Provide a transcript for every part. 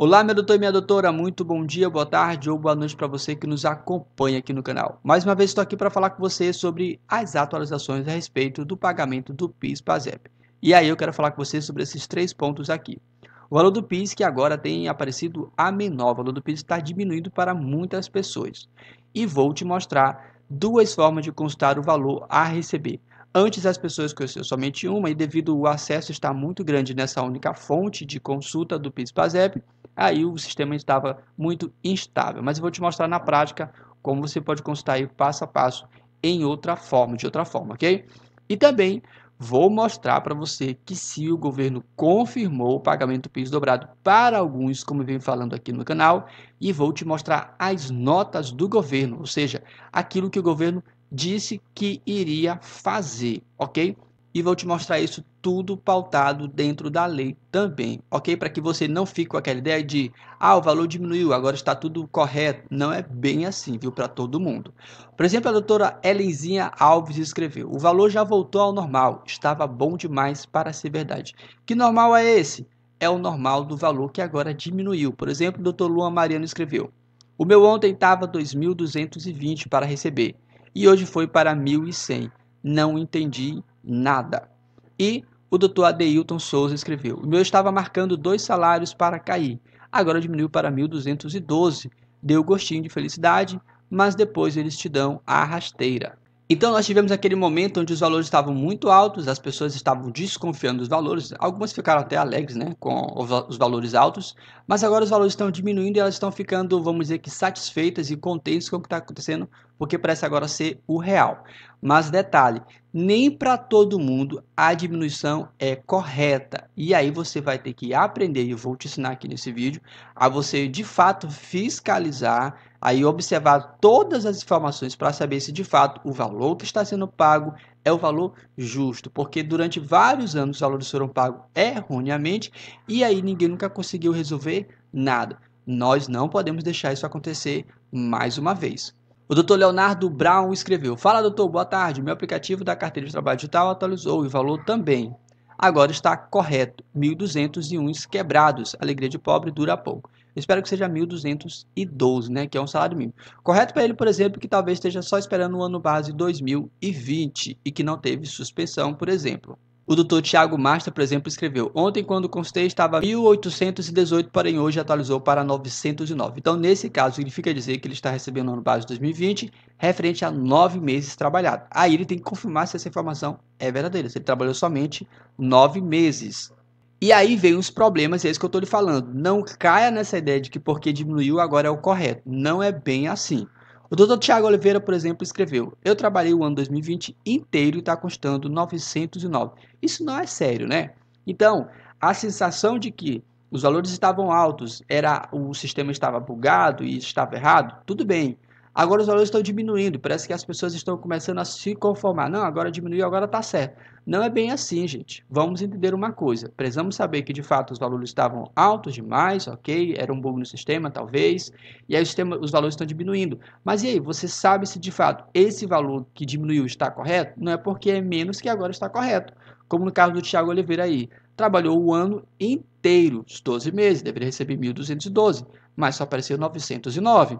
Olá, meu doutor e minha doutora, muito bom dia, boa tarde ou boa noite para você que nos acompanha aqui no canal. Mais uma vez estou aqui para falar com você sobre as atualizações a respeito do pagamento do PIS/PASEP. E aí eu quero falar com você sobre esses três pontos aqui. O valor do PIS que agora tem aparecido a menor, o valor do PIS está diminuindo para muitas pessoas. E vou te mostrar duas formas de consultar o valor a receber. Antes as pessoas conheciam somente uma e devido ao acesso estar muito grande nessa única fonte de consulta do PIS/PASEP, aí o sistema estava muito instável. Mas eu vou te mostrar na prática como você pode consultar aí passo a passo em outra forma, de outra forma, ok? E também vou mostrar para você que se o governo confirmou o pagamento do PIS dobrado para alguns, como vem falando aqui no canal, e vou te mostrar as notas do governo, ou seja, aquilo que o governo disse que iria fazer, ok? E vou te mostrar isso tudo pautado dentro da lei também, ok? Para que você não fique com aquela ideia de, ah, o valor diminuiu, agora está tudo correto. Não é bem assim, viu, para todo mundo. Por exemplo, a doutora Helenzinha Alves escreveu: o valor já voltou ao normal, estava bom demais para ser verdade. Que normal é esse? É o normal do valor que agora diminuiu. Por exemplo, o doutor Luan Mariano escreveu: o meu ontem estava 2.220 para receber e hoje foi para 1.100. Não entendi nada. E o doutor Adeilton Souza escreveu: O meu estava marcando dois salários para cair, agora diminuiu para 1.212. Deu gostinho de felicidade, mas depois eles te dão a rasteira. Então nós tivemos aquele momento onde os valores estavam muito altos, as pessoas estavam desconfiando dos valores, algumas ficaram até alegres né, com os valores altos, mas agora os valores estão diminuindo e elas estão ficando, vamos dizer que satisfeitas e contentes com o que está acontecendo, porque parece agora ser o real. Mas detalhe, nem para todo mundo a diminuição é correta. E aí você vai ter que aprender, e eu vou te ensinar aqui nesse vídeo, a você de fato fiscalizar aí observar todas as informações para saber se de fato o valor que está sendo pago é o valor justo, porque durante vários anos os valores foram pagos erroneamente e aí ninguém nunca conseguiu resolver nada. Nós não podemos deixar isso acontecer mais uma vez. O Dr. Leonardo Brown escreveu: Fala, doutor, boa tarde. Meu aplicativo da carteira de trabalho digital atualizou e o valor também. Agora está correto, 1.201 quebrados. Alegria de pobre dura pouco espero que seja 1.212, né, que é um salário mínimo. Correto para ele, por exemplo, que talvez esteja só esperando o ano base 2020 e que não teve suspensão, por exemplo. O doutor Tiago Marta, por exemplo, escreveu: Ontem, quando constei, estava 1.818, porém hoje atualizou para 909. Então, nesse caso, significa dizer que ele está recebendo o ano base 2020, referente a nove meses trabalhados. Aí ele tem que confirmar se essa informação é verdadeira, se ele trabalhou somente nove meses. E aí vem os problemas, é isso que eu estou lhe falando. Não caia nessa ideia de que porque diminuiu agora é o correto. Não é bem assim. O Dr. Tiago Oliveira, por exemplo, escreveu: Eu trabalhei o ano 2020 inteiro e está custando 909. Isso não é sério, né? Então, a sensação de que os valores estavam altos, era o sistema estava bugado e estava errado, tudo bem. Agora os valores estão diminuindo, parece que as pessoas estão começando a se conformar. Não, agora diminuiu, agora está certo. Não é bem assim, gente. Vamos entender uma coisa. Precisamos saber que de fato os valores estavam altos demais, ok? Era um bug no sistema, talvez. E aí sistema, os valores estão diminuindo. Mas e aí, você sabe se de fato esse valor que diminuiu está correto? Não é porque é menos que agora está correto. Como no caso do Tiago Oliveira aí. Trabalhou o ano inteiro, os 12 meses, deveria receber 1.212, mas só apareceu 909.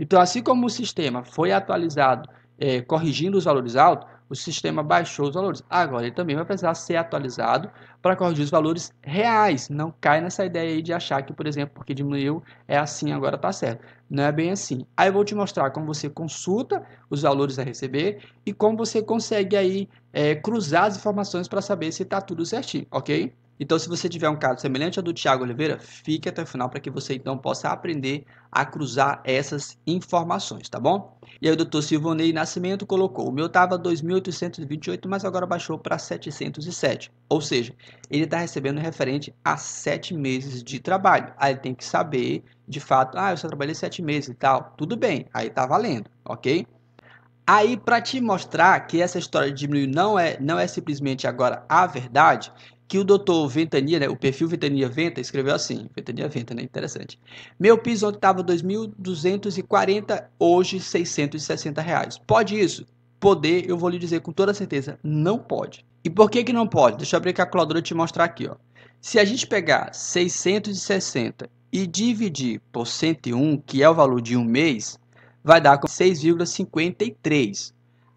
Então, assim como o sistema foi atualizado é, corrigindo os valores altos, o sistema baixou os valores. Agora, ele também vai precisar ser atualizado para corrigir os valores reais. Não cai nessa ideia aí de achar que, por exemplo, porque diminuiu, é assim, agora está certo. Não é bem assim. Aí eu vou te mostrar como você consulta os valores a receber e como você consegue aí é, cruzar as informações para saber se está tudo certinho, ok? Então, se você tiver um caso semelhante ao do Tiago Oliveira, fique até o final para que você então possa aprender a cruzar essas informações, tá bom? E aí o doutor Silvonei Nascimento colocou, o meu estava 2.828, mas agora baixou para 707. Ou seja, ele está recebendo referente a 7 meses de trabalho. Aí ele tem que saber, de fato, ah, eu só trabalhei 7 meses e tal. Tudo bem, aí está valendo, ok? Aí, para te mostrar que essa história de diminuir não é, não é simplesmente agora a verdade, que o doutor Ventania, né, o perfil Ventania Venta, escreveu assim, Ventania Venta, né, interessante. Meu piso ontem estava 2.240, hoje 660 reais. Pode isso? Poder, eu vou lhe dizer com toda certeza, não pode. E por que que não pode? Deixa eu abrir a calculadora e te mostrar aqui, ó. Se a gente pegar 660 e dividir por 101, que é o valor de um mês, vai dar 6,53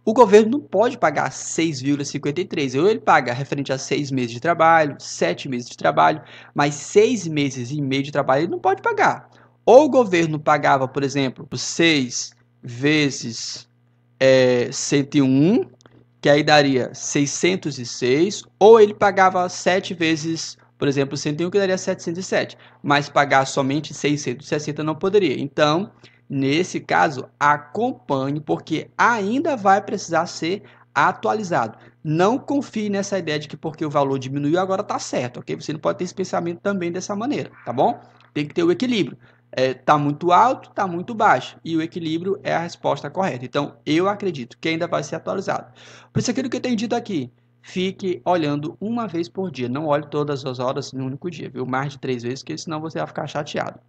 o governo não pode pagar 6,53. Ou ele paga referente a seis meses de trabalho, sete meses de trabalho, mas seis meses e meio de trabalho ele não pode pagar. Ou o governo pagava, por exemplo, 6 vezes é, 101, que aí daria 606, ou ele pagava 7 vezes, por exemplo, 101, que daria 707, mas pagar somente 660 não poderia. Então, Nesse caso, acompanhe, porque ainda vai precisar ser atualizado. Não confie nessa ideia de que porque o valor diminuiu agora está certo, ok? Você não pode ter esse pensamento também dessa maneira, tá bom? Tem que ter o equilíbrio. Está é, tá muito alto, está muito baixo. E o equilíbrio é a resposta correta. Então, eu acredito que ainda vai ser atualizado. Por isso, aquilo que eu tenho dito aqui, fique olhando uma vez por dia. Não olhe todas as horas em um único dia, viu? Mais de três vezes, porque senão você vai ficar chateado.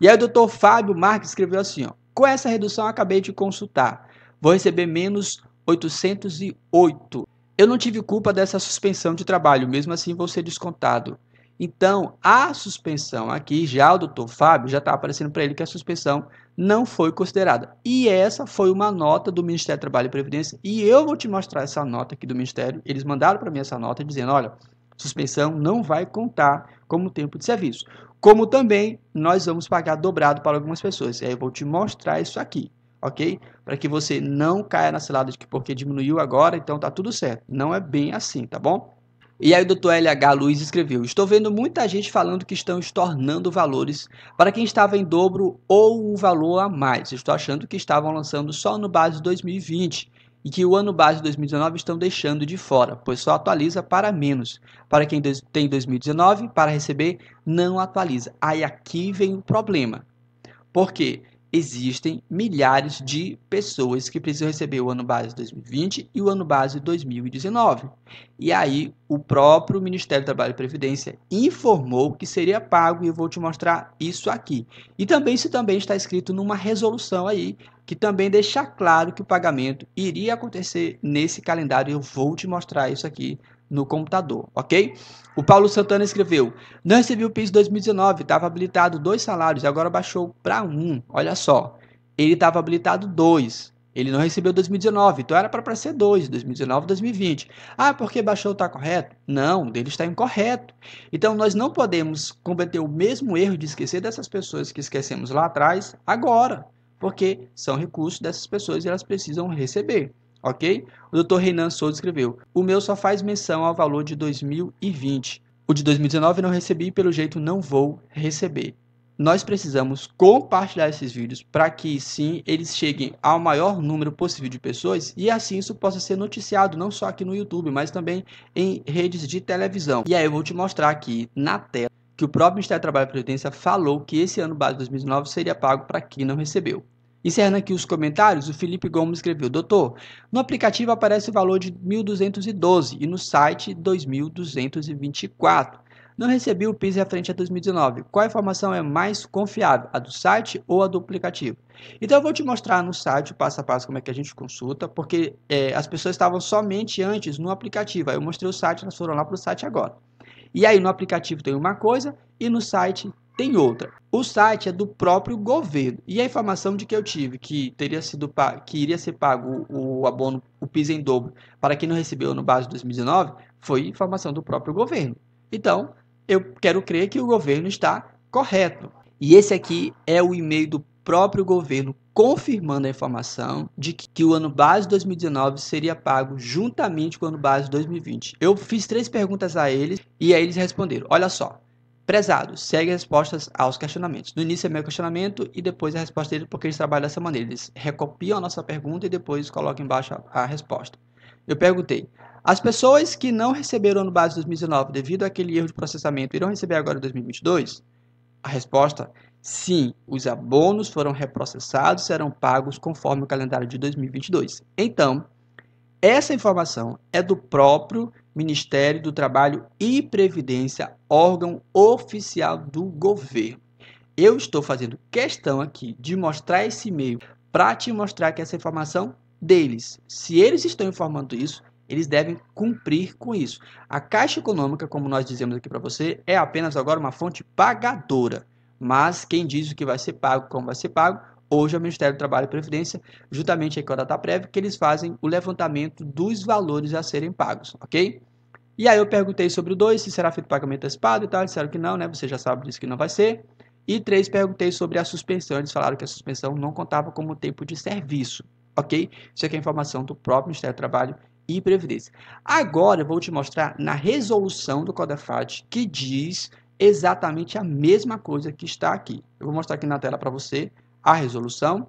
E aí o doutor Fábio Marques escreveu assim, ó, com essa redução acabei de consultar, vou receber menos 808. Eu não tive culpa dessa suspensão de trabalho, mesmo assim vou ser descontado. Então, a suspensão aqui, já o doutor Fábio, já está aparecendo para ele que a suspensão não foi considerada. E essa foi uma nota do Ministério do Trabalho e Previdência, e eu vou te mostrar essa nota aqui do Ministério. Eles mandaram para mim essa nota dizendo, olha, Suspensão não vai contar como tempo de serviço. Como também nós vamos pagar dobrado para algumas pessoas. E aí eu vou te mostrar isso aqui, ok? Para que você não caia na cilada de que porque diminuiu agora, então tá tudo certo. Não é bem assim, tá bom? E aí o Dr. LH Luiz escreveu: Estou vendo muita gente falando que estão estornando valores para quem estava em dobro ou um valor a mais. Estou achando que estavam lançando só no base 2020 e que o ano base 2019 estão deixando de fora, pois só atualiza para menos. Para quem tem 2019 para receber, não atualiza. Aí aqui vem o problema. Por quê? existem milhares de pessoas que precisam receber o ano base 2020 e o ano base 2019. E aí, o próprio Ministério do Trabalho e Previdência informou que seria pago e eu vou te mostrar isso aqui. E também isso também está escrito numa resolução aí, que também deixa claro que o pagamento iria acontecer nesse calendário. Eu vou te mostrar isso aqui no computador, ok? O Paulo Santana escreveu: Não recebi o PIS 2019, estava habilitado dois salários, agora baixou para um. Olha só, ele estava habilitado dois. Ele não recebeu 2019, então era para ser dois, 2019, 2020. Ah, porque baixou está correto? Não, ele está incorreto. Então nós não podemos cometer o mesmo erro de esquecer dessas pessoas que esquecemos lá atrás, agora, porque são recursos dessas pessoas e elas precisam receber ok? Uhum. O Dr. Renan Souza escreveu: O meu só faz menção ao valor de 2020. O de 2019 não recebi e pelo jeito não vou receber. Nós precisamos compartilhar esses vídeos para que sim eles cheguem ao maior número possível de pessoas e assim isso possa ser noticiado não só aqui no YouTube, mas também em redes de televisão. E aí eu vou te mostrar aqui na tela que o próprio Ministério do Trabalho e Previdência falou que esse ano base 2019 seria pago para quem não recebeu. Encerrando aqui os comentários, o Felipe Gomes escreveu: Doutor, no aplicativo aparece o valor de 1.212 e no site 2.224. Não recebi o PIS referente a 2019. Qual informação é mais confiável, a do site ou a do aplicativo? Então eu vou te mostrar no site passo a passo como é que a gente consulta, porque é, as pessoas estavam somente antes no aplicativo. Aí eu mostrei o site, elas foram lá para o site agora. E aí no aplicativo tem uma coisa e no site tem outra. O site é do próprio governo. E a informação de que eu tive que teria sido que iria ser pago o abono, o PIS em dobro para quem não recebeu no base de 2019, foi informação do próprio governo. Então, eu quero crer que o governo está correto. E esse aqui é o e-mail do próprio governo confirmando a informação de que o ano base 2019 seria pago juntamente com o ano base 2020. Eu fiz três perguntas a eles e aí eles responderam: "Olha só, Prezado, segue as respostas aos questionamentos. No início é meu questionamento e depois a resposta dele, porque eles trabalham dessa maneira. Eles recopiam a nossa pergunta e depois colocam embaixo a, a resposta. Eu perguntei: as pessoas que não receberam no base 2019 devido àquele erro de processamento irão receber agora em 2022? A resposta: sim, os abonos foram reprocessados e serão pagos conforme o calendário de 2022. Então, essa informação é do próprio Ministério do Trabalho e Previdência, órgão oficial do governo. Eu estou fazendo questão aqui de mostrar esse e-mail para te mostrar que essa informação deles. Se eles estão informando isso, eles devem cumprir com isso. A Caixa Econômica, como nós dizemos aqui para você, é apenas agora uma fonte pagadora. Mas quem diz o que vai ser pago, como vai ser pago, Hoje é o Ministério do Trabalho e Previdência, juntamente aí com a Prévia, que eles fazem o levantamento dos valores a serem pagos, ok? E aí eu perguntei sobre o 2, se será feito pagamento antecipado e tal, disseram que não, né? Você já sabe disso que não vai ser. E 3, perguntei sobre a suspensão, eles falaram que a suspensão não contava como tempo de serviço, ok? Isso aqui é informação do próprio Ministério do Trabalho e Previdência. Agora eu vou te mostrar na resolução do CODEFAT que diz exatamente a mesma coisa que está aqui. Eu vou mostrar aqui na tela para você, a resolução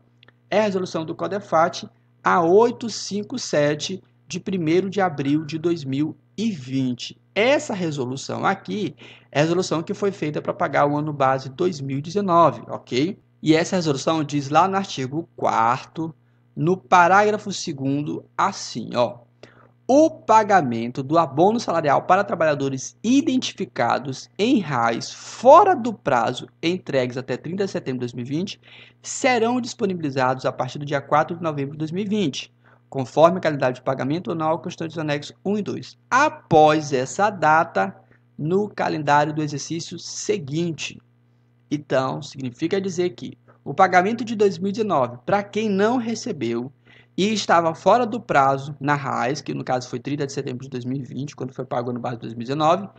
é a resolução do CODEFAT A857 de 1 de abril de 2020. Essa resolução aqui é a resolução que foi feita para pagar o ano base 2019, ok? E essa resolução diz lá no artigo 4 no parágrafo 2 assim, ó o pagamento do abono salarial para trabalhadores identificados em RAIS fora do prazo entregues até 30 de setembro de 2020 serão disponibilizados a partir do dia 4 de novembro de 2020, conforme a calendário de pagamento anual constante dos anexos 1 e 2. Após essa data, no calendário do exercício seguinte. Então, significa dizer que o pagamento de 2019, para quem não recebeu, e estava fora do prazo na RAIS, que no caso foi 30 de setembro de 2020, quando foi pago no base de 2019,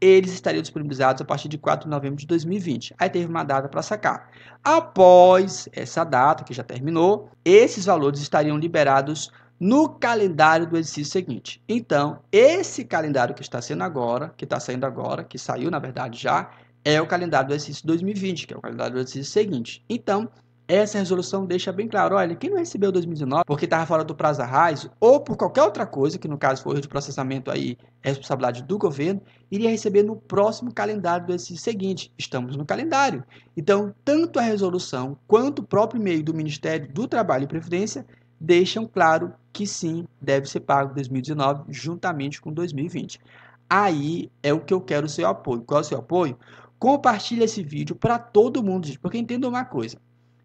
eles estariam disponibilizados a partir de 4 de novembro de 2020. Aí teve uma data para sacar. Após essa data, que já terminou, esses valores estariam liberados no calendário do exercício seguinte. Então, esse calendário que está sendo agora, que está saindo agora, que saiu na verdade já, é o calendário do exercício 2020, que é o calendário do exercício seguinte. Então, essa resolução deixa bem claro, olha, quem não recebeu 2019 porque estava fora do prazo raiz ou por qualquer outra coisa, que no caso for de processamento aí, é responsabilidade do governo, iria receber no próximo calendário desse seguinte. Estamos no calendário. Então, tanto a resolução quanto o próprio e-mail do Ministério do Trabalho e Previdência deixam claro que sim, deve ser pago 2019 juntamente com 2020. Aí é o que eu quero o seu apoio. Qual é o seu apoio? Compartilhe esse vídeo para todo mundo, gente, porque entenda uma coisa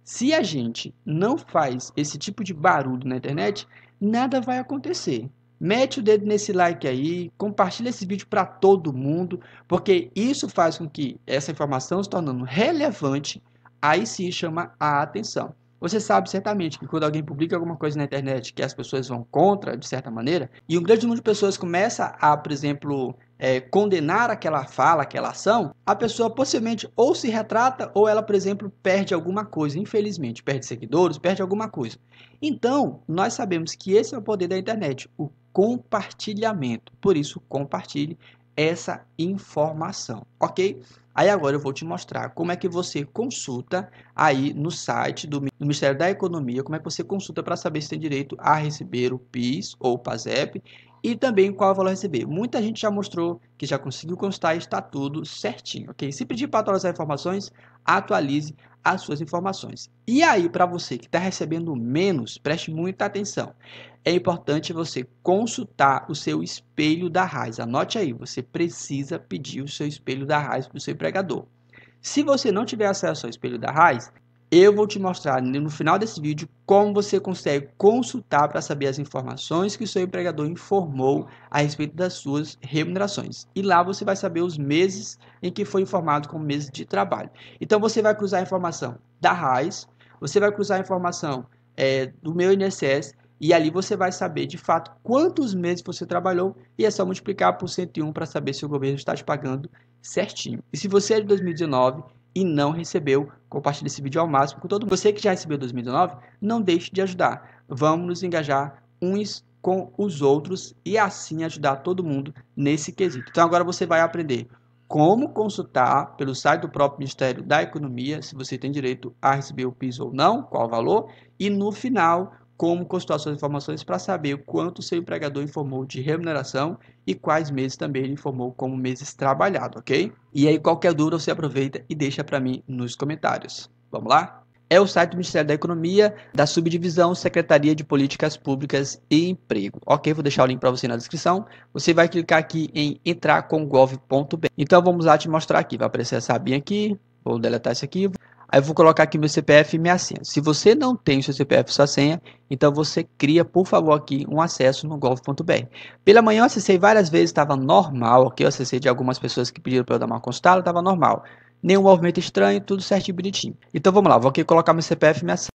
se a gente não faz esse tipo de barulho na internet, nada vai acontecer. Mete o dedo nesse like aí, compartilha esse vídeo para todo mundo, porque isso faz com que essa informação se tornando relevante, aí sim chama a atenção. Você sabe certamente que quando alguém publica alguma coisa na internet que as pessoas vão contra, de certa maneira, e um grande número de pessoas começa a, por exemplo, é, condenar aquela fala, aquela ação, a pessoa possivelmente ou se retrata ou ela, por exemplo, perde alguma coisa, infelizmente, perde seguidores, perde alguma coisa. Então, nós sabemos que esse é o poder da internet, o compartilhamento. Por isso, compartilhe essa informação, ok? Aí agora eu vou te mostrar como é que você consulta aí no site do Ministério da Economia, como é que você consulta para saber se tem direito a receber o PIS ou o PASEP e também qual é valor receber. Muita gente já mostrou que já conseguiu constar e está tudo certinho, ok? Se pedir para atualizar informações, atualize as suas informações. E aí, para você que está recebendo menos, preste muita atenção. É importante você consultar o seu espelho da RAIS. Anote aí, você precisa pedir o seu espelho da RAIS para o seu empregador. Se você não tiver acesso ao espelho da RAIS, eu vou te mostrar no final desse vídeo como você consegue consultar para saber as informações que o seu empregador informou a respeito das suas remunerações. E lá você vai saber os meses em que foi informado como meses de trabalho. Então você vai cruzar a informação da RAIS, você vai cruzar a informação é, do meu INSS e ali você vai saber de fato quantos meses você trabalhou e é só multiplicar por 101 para saber se o governo está te pagando certinho. E se você é de 2019 e não recebeu, compartilhe esse vídeo ao máximo com todo mundo. Você que já recebeu 2019, não deixe de ajudar. Vamos nos engajar uns com os outros e assim ajudar todo mundo nesse quesito. Então agora você vai aprender como consultar pelo site do próprio Ministério da Economia se você tem direito a receber o PIS ou não, qual o valor, e no final como consultar suas informações para saber quanto seu empregador informou de remuneração e quais meses também ele informou como meses trabalhado, ok? E aí qualquer dúvida você aproveita e deixa para mim nos comentários. Vamos lá? É o site do Ministério da Economia da subdivisão Secretaria de Políticas Públicas e Emprego. Ok, vou deixar o link para você na descrição. Você vai clicar aqui em entrar com gov.br. Então vamos lá te mostrar aqui. Vai aparecer essa abinha aqui. Vou deletar isso aqui. Aí eu vou colocar aqui meu CPF e minha senha. Se você não tem o seu CPF e sua senha, então você cria, por favor, aqui um acesso no golf.br. Pela manhã eu acessei várias vezes, estava normal, ok? Eu acessei de algumas pessoas que pediram para eu dar uma consultada, estava normal. Nenhum movimento estranho, tudo certinho, bonitinho. Então vamos lá, vou aqui colocar meu CPF e minha senha.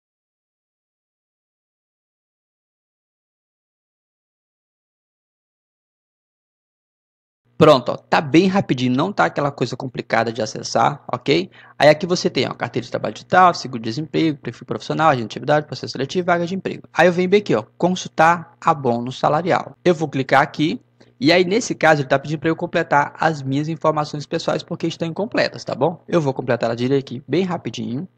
Pronto, ó, tá bem rapidinho, não tá aquela coisa complicada de acessar, ok? Aí aqui você tem, ó, carteira de trabalho digital, seguro-desemprego, perfil profissional, agente de atividade, processo seletivo, vaga de emprego. Aí eu venho bem aqui, ó, consultar abono salarial. Eu vou clicar aqui, e aí, nesse caso, ele tá pedindo para eu completar as minhas informações pessoais porque estão incompletas, tá bom? Eu vou completar ela direito aqui bem rapidinho.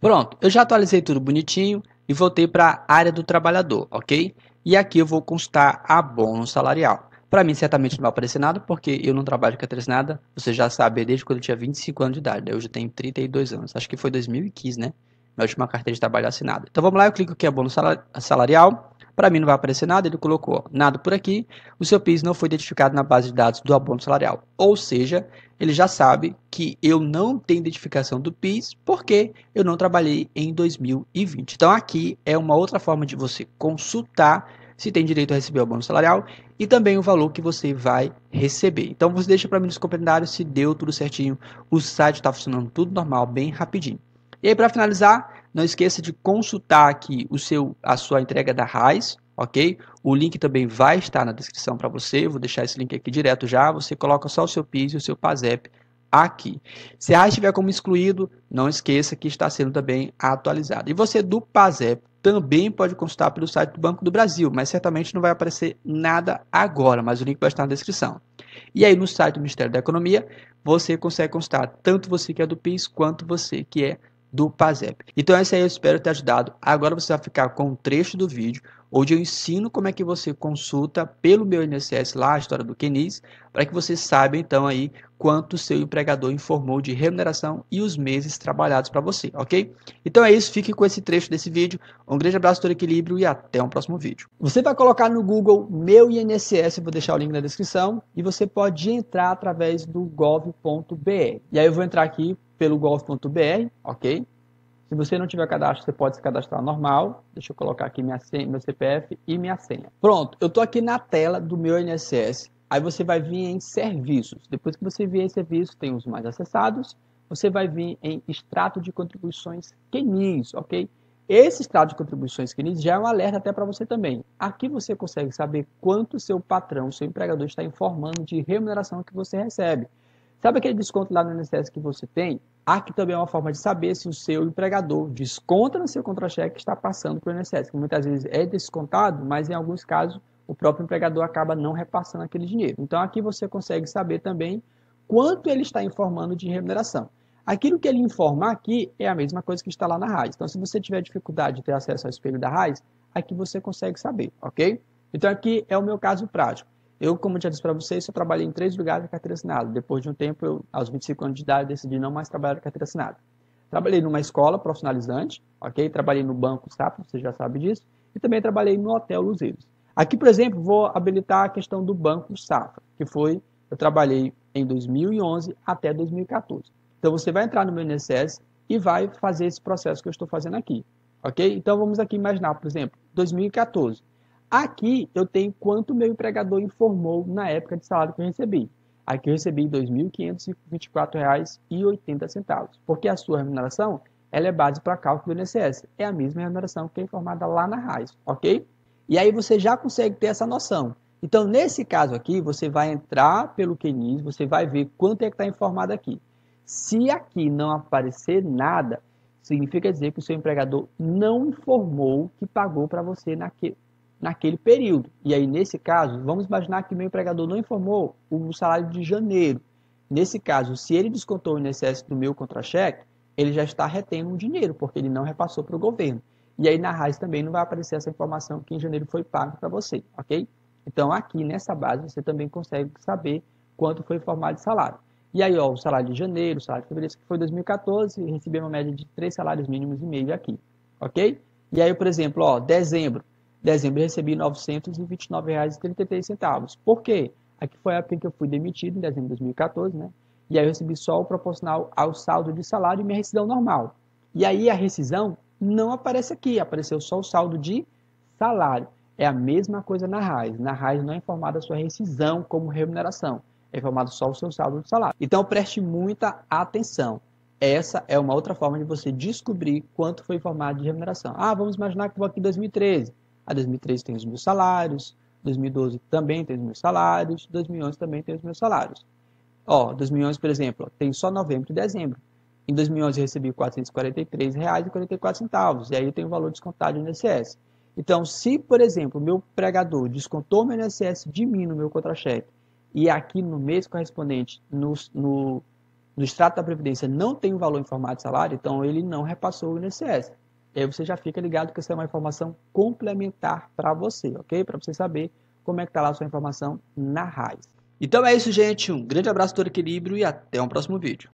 Pronto, eu já atualizei tudo bonitinho e voltei para a área do trabalhador, ok? E aqui eu vou consultar abono salarial. Para mim, certamente não vai aparecer nada, porque eu não trabalho com nada. Você já sabe, é desde quando eu tinha 25 anos de idade. Eu já tenho 32 anos. Acho que foi 2015, né? Minha última carteira de trabalho assinada. Então vamos lá, eu clico aqui em é abono salarial. Para mim não vai aparecer nada, ele colocou nada por aqui. O seu PIS não foi identificado na base de dados do abono salarial. Ou seja, ele já sabe que eu não tenho identificação do PIS porque eu não trabalhei em 2020. Então aqui é uma outra forma de você consultar se tem direito a receber o bônus salarial e também o valor que você vai receber. Então você deixa para mim nos comentários se deu tudo certinho, o site está funcionando tudo normal, bem rapidinho. E aí para finalizar, não esqueça de consultar aqui o seu a sua entrega da RAIS, ok? O link também vai estar na descrição para você, vou deixar esse link aqui direto já, você coloca só o seu PIS e o seu PASEP aqui. Se a estiver como excluído, não esqueça que está sendo também atualizado. E você do PASEP também pode consultar pelo site do Banco do Brasil, mas certamente não vai aparecer nada agora, mas o link vai estar na descrição. E aí no site do Ministério da Economia, você consegue consultar tanto você que é do PIS quanto você que é do PASEP. Então é isso aí, eu espero ter ajudado. Agora você vai ficar com um trecho do vídeo onde eu ensino como é que você consulta pelo meu INSS lá a história do Kenis, para que você saiba então aí quanto seu empregador informou de remuneração e os meses trabalhados para você, ok? Então é isso, fique com esse trecho desse vídeo. Um grande abraço, todo equilíbrio e até um próximo vídeo. Você vai colocar no Google Meu INSS, vou deixar o link na descrição, e você pode entrar através do gov.br. E aí eu vou entrar aqui pelo golf.br, ok? Se você não tiver cadastro, você pode se cadastrar normal. Deixa eu colocar aqui minha senha, meu CPF e minha senha. Pronto, eu estou aqui na tela do meu INSS. Aí você vai vir em serviços. Depois que você vier em serviços, tem os mais acessados. Você vai vir em extrato de contribuições QNIS, ok? Esse extrato de contribuições QNIS já é um alerta até para você também. Aqui você consegue saber quanto seu patrão, seu empregador está informando de remuneração que você recebe. Sabe aquele desconto lá no INSS que você tem? Aqui também é uma forma de saber se o seu empregador desconta no seu contra-cheque que está passando para o INSS, que muitas vezes é descontado, mas em alguns casos o próprio empregador acaba não repassando aquele dinheiro. Então aqui você consegue saber também quanto ele está informando de remuneração. Aquilo que ele informa aqui é a mesma coisa que está lá na RAIS. Então se você tiver dificuldade de ter acesso ao espelho da RAIS, aqui você consegue saber, ok? Então aqui é o meu caso prático. Eu, como já disse para vocês, eu trabalhei em três lugares de carteira assinada. Depois de um tempo, eu, aos 25 anos de idade, decidi não mais trabalhar de carteira assinada. Trabalhei numa escola profissionalizante, ok? Trabalhei no banco SAP, você já sabe disso, e também trabalhei no Hotel Luzeiros. Aqui, por exemplo, vou habilitar a questão do banco Safra, que foi eu trabalhei em 2011 até 2014. Então você vai entrar no meu INSS e vai fazer esse processo que eu estou fazendo aqui, ok? Então vamos aqui imaginar, por exemplo, 2014. Aqui eu tenho quanto meu empregador informou na época de salário que eu recebi. Aqui eu recebi R$ 2.524,80, porque a sua remuneração ela é base para cálculo do INSS. É a mesma remuneração que é informada lá na RAIS, ok? E aí você já consegue ter essa noção. Então, nesse caso aqui, você vai entrar pelo QNIS, você vai ver quanto é que está informado aqui. Se aqui não aparecer nada, significa dizer que o seu empregador não informou que pagou para você naque, naquele período. E aí, nesse caso, vamos imaginar que meu empregador não informou o salário de janeiro. Nesse caso, se ele descontou o INSS do meu contra-cheque, ele já está retendo o dinheiro, porque ele não repassou para o governo. E aí, na RAIS também não vai aparecer essa informação que em janeiro foi pago para você, ok? Então, aqui nessa base, você também consegue saber quanto foi formado de salário. E aí, ó, o salário de janeiro, o salário de fevereiro, que foi 2014, recebi uma média de três salários mínimos e meio aqui, ok? E aí, por exemplo, ó, dezembro, dezembro eu recebi R$ 929,33. Por quê? Aqui foi a época em que eu fui demitido, em dezembro de 2014, né? E aí eu recebi só o proporcional ao saldo de salário e minha rescisão normal. E aí a rescisão não aparece aqui, apareceu só o saldo de salário. É a mesma coisa na RAIS. Na RAIS não é informada a sua rescisão como remuneração, é informado só o seu saldo de salário. Então preste muita atenção. Essa é uma outra forma de você descobrir quanto foi informado de remuneração. Ah, vamos imaginar que vou aqui em 2013. A 2013 tem os mil salários, 2012 também tem os mil salários, 2011 também tem os mil salários. Ó, 2011, por exemplo, tem só novembro e dezembro. Em 2011 eu recebi R$ 443,44, e aí eu tenho o valor descontado do INSS. Então, se, por exemplo, meu pregador descontou meu INSS de mim no meu contra-cheque, e aqui no mês correspondente, no, no, no extrato da Previdência, não tem o valor informado de salário, então ele não repassou o INSS. E aí você já fica ligado que isso é uma informação complementar para você, ok? Para você saber como é que está lá a sua informação na raiz. Então é isso, gente. Um grande abraço do Equilíbrio e até o um próximo vídeo.